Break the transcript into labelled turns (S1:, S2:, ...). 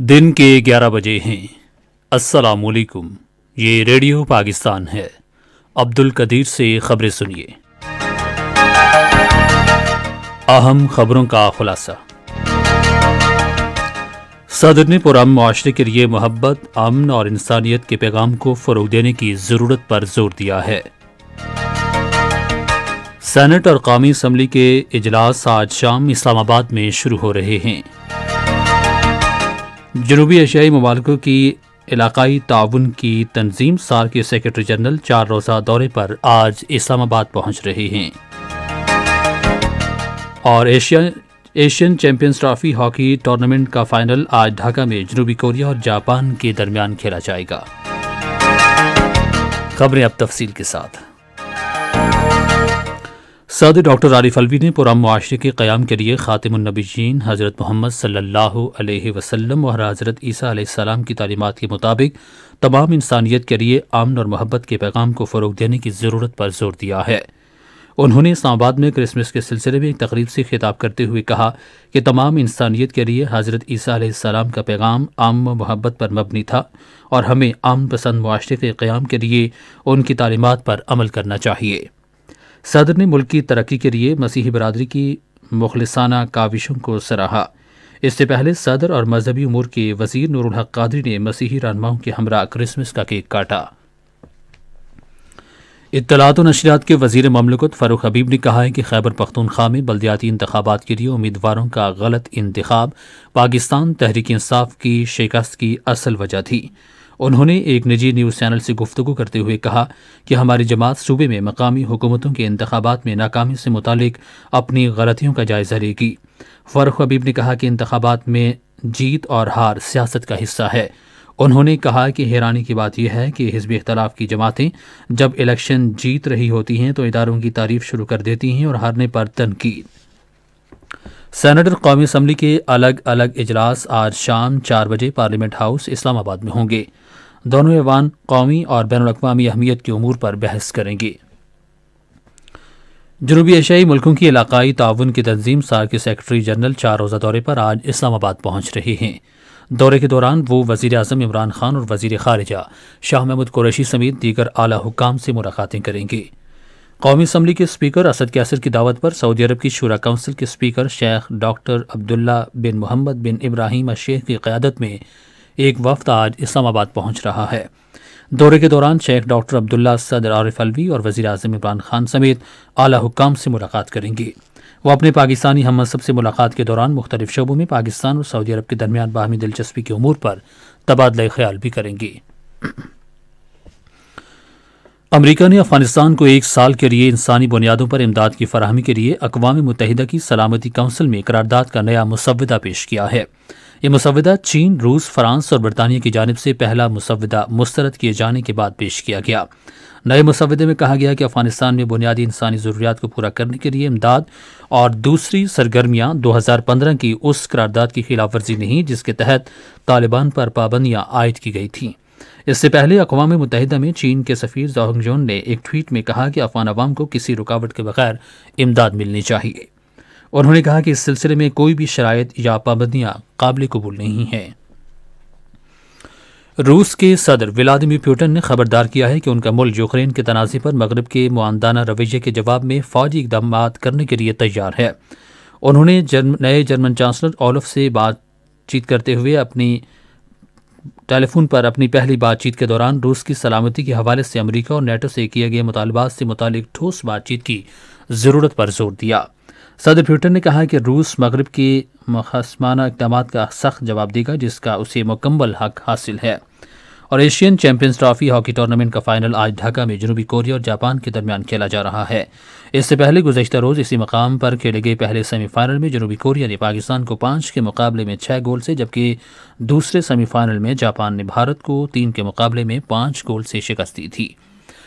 S1: दिन के 11 बजे हैं अस्सलाम वालेकुम ये रेडियो पाकिस्तान है अब्दुल कदीर से खबरें सुनिए अहम खबरों का खुलासा सदर ने पुराम माशरे के लिए मोहब्बत अमन और इंसानियत के पैगाम को फ़रोग देने की ज़रूरत पर जोर दिया है सेनेट और कौमी असम्बली के इजलास आज शाम इस्लामाबाद में शुरू हो रहे हैं जनूबी एशियाई ममालकों की इलाकई ताउन की तंजीम सार के सेक्रेटरी जनरल चार रोज़ा दौरे पर आज इस्लामाबाद पहुंच रहे हैं और Asia Asian champions trophy hockey tournament का फाइनल आज ढाका में जनूबी कोरिया और जापान के दरमियान खेला जाएगा खबरें अब तफसील के साथ सदर डॉक्टर आरिफ अलवी ने पुराम माशरे के क़्याम के लिए जीन हज़रत मोहम्मद सल्ला वसम और हज़रत ईसा सलाम की तालीमत के मुताबिक तमाम इंसानियत के लिए आमन और मोहब्बत के पैगाम को फ़रोग देने की ज़रूरत पर जोर दिया है उन्होंने इस्लामाबाद में क्रिसमस के सिलसिले में एक तकरीब से खिताब करते हुए कहा कि तमाम इंसानियत के लिए हज़रत ईसी सलाम का पैगाम आम मोहब्बत पर मबनी था और हमें आम पसंद माशरे के क़्याम के लिए उनकी तलीमत पर अमल करना चाहिए सदर ने मुल्क की तरक्की के लिए मसीही बरदरी की मुखलसाना काविशों को सराहा इससे पहले सदर और मजहबी उमूर के वजीर नूरुल कादरी ने मसीही रहनुमाओं के हमरा क्रिसमस का केक काटा इतलात नशरियात के वजीर ममलकत फ़ारूक हबीब ने कहा है कि खैबर पख्तूनख्वा में बल्दियाती इंतबात के लिए उम्मीदवारों का गलत इंतखब पाकिस्तान तहरीक इंसाफ की शिकस्त की असल वजह थी उन्होंने एक निजी न्यूज़ चैनल से गुफ्तु करते हुए कहा कि हमारी जमात सूबे में मकामी हुकूमतों के इंतबात में नाकामी से मुतक अपनी गलतियों का जायज़ा लेगी फारूक हबीब ने कहा कि इंतबात में जीत और हार सियासत का हिस्सा है उन्होंने कहा कि हैरानी की बात यह है कि हिजब अख्तलाफ की जमातें जब इलेक्शन जीत रही होती हैं तो इदारों की तारीफ शुरू कर देती हैं और हारने पर तनकीद सेनेटर कौमी असम्बली के अलग अलग इजलास आज शाम चार बजे पार्लियामेंट हाउस इस्लामाबाद में होंगे दोनों ऐवान कौमी और बैन अवी अहमियत के अमूर पर बहस करेंगे जनूबी एशियाई मुल्कों की इलाकई ताउन की तंजीम सार के सेक्रटरी जनरल चार रोज़ा दौरे पर आज इस्लामाबाद पहुंच रहे हैं दौरे के दौरान वो वजीर अजम इमरान खान और वजीर खारजा शाह महमूद कुरैशी समेत दीगर आला हुकाम से मुलाकातें करेंगे कौमी असम्बली के स्पीकर असद कैसर की दावत पर सऊदी अरब की शुरा काउंसिल के स्पीकर शेख डॉक्टर अब्दुल्ला बिन मोहम्मद बिन इब्राहिम अशेख की क्यादत में एक वफद आज इस्लामाबाद पहुंच रहा है दौरे के दौरान शेख डॉक्टर अब्दुल्ला सदर आरिफ अलवी और वजी अजम इमरान खान समेत आला हुकाम से मुलाकात करेंगे वह अपने पाकिस्तानी हम सब से मुलाकात के दौरान मुख्तलिफ शोबों में पाकिस्तान और सऊदी अरब के दरमियान बाहमी दिलचस्पी के अमूर पर तबादला ख्याल भी करेंगे अमरीका ने अफगानिस्तान को एक साल के लिए इंसानी बुनियादों पर इमदाद की फरहमी के लिए अकवा मुतहदा की सलामती कौंसिल में करारदाद का नया मुसवदा पेश किया है ये मुसवदा चीन रूस फ्रांस और बरतानिया की जानब से पहला मुसवदा मुस्तरद किए जाने के बाद पेश किया गया नए मुसविदे में कहा गया कि अफगानिस्तान में बुनियादी इंसानी ज़रूरियात को पूरा करने के लिए इमदाद और दूसरी सरगर्मियां दो हज़ार पंद्रह की उस करारदाद की खिलाफ वर्जी नहीं जिसके तहत तालिबान पर पाबंदियां आयद की गई थीं इससे पहले अकवा मुतहदा में चीन के सफ़ीर जोहंगजोन ने एक ट्वीट में कहा कि अफगान अवाम को किसी रुकावट के बगैर इमदाद मिलनी चाहिए उन्होंने कहा कि इस सिलसिले में कोई भी शराय या पाबंदियां काबिल कबूल नहीं हैं रूस के सदर व्लादिमिर प्यूटन ने खबरदार किया है कि उनका मुल्क यूक्रेन के तनाजे पर मगरब के मानदाना रवैये के जवाब में फौजी इकदाम करने के लिए तैयार है उन्होंने जर्म, नए जर्मन चांसलर ऑलफ से बातचीत करते हुए अपनी टेलीफोन पर अपनी पहली बातचीत के दौरान रूस की सलामती के हवाले से अमरीका और नेटो से किए गए मुतालबात से मुतल ठोस बातचीत की ज़रूरत पर जोर दिया सदर प्यूटन ने कहा कि रूस मगरब के मुखसमाना इकदाम का सख्त जवाब देगा जिसका उसे मुकम्मल हक हासिल है और Asian champions trophy hockey tournament का फाइनल आज ढाका में जनूबी कोरिया और जापान के दरमियान खेला जा रहा है इससे पहले गुजशत रोज़ इसी मकाम पर खेले गए पहले सेमीफाइनल में जनूबी कोरिया ने पाकिस्तान को पांच के मुकाबले में छह गोल से जबकि दूसरे सेमीफाइनल में जापान ने भारत को तीन के मुकाबले में पांच गोल से शिकस्त दी थी